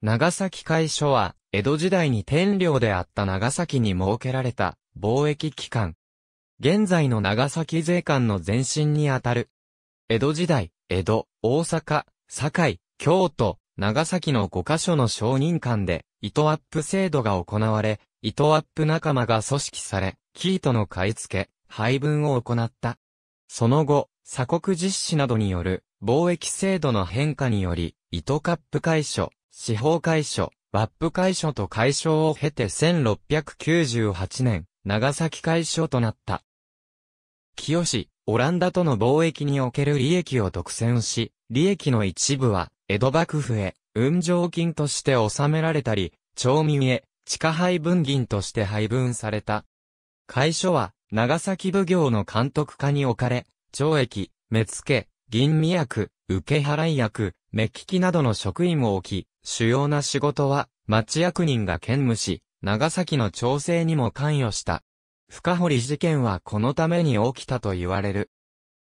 長崎会所は、江戸時代に天領であった長崎に設けられた貿易機関。現在の長崎税関の前身にあたる。江戸時代、江戸、大阪、堺、京都、長崎の5カ所の商人間で、糸アップ制度が行われ、糸アップ仲間が組織され、生糸の買い付け、配分を行った。その後、鎖国実施などによる貿易制度の変化により、糸カップ会所、司法会所、バップ会所と会所を経て1698年、長崎会所となった。清氏、オランダとの貿易における利益を独占し、利益の一部は、江戸幕府へ、運上金として納められたり、町民へ、地下配分銀として配分された。会所は、長崎奉行の監督課に置かれ、懲役、目付、銀未役、受払役、目利きなどの職員を置き、主要な仕事は、町役人が兼務し、長崎の調整にも関与した。深堀事件はこのために起きたと言われる。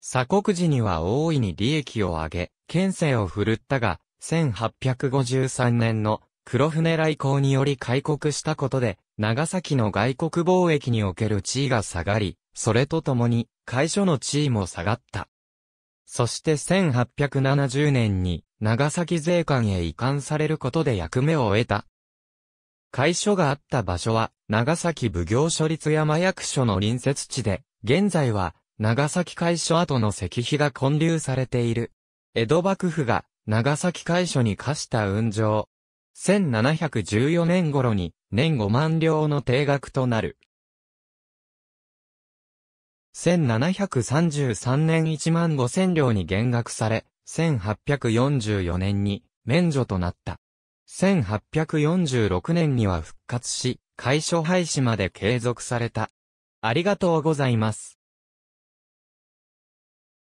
鎖国時には大いに利益を上げ、県政を振るったが、1853年の黒船来航により開国したことで、長崎の外国貿易における地位が下がり、それとともに、会所の地位も下がった。そして1870年に、長崎税関へ移管されることで役目を得た。会所があった場所は、長崎奉行所立山役所の隣接地で、現在は、長崎会所跡の石碑が建立されている。江戸幕府が、長崎会所に課した運上。1714年頃に、年5万両の定額となる。1733年1万5千両に減額され、1844年に免除となった。1846年には復活し、会所廃止まで継続された。ありがとうございます。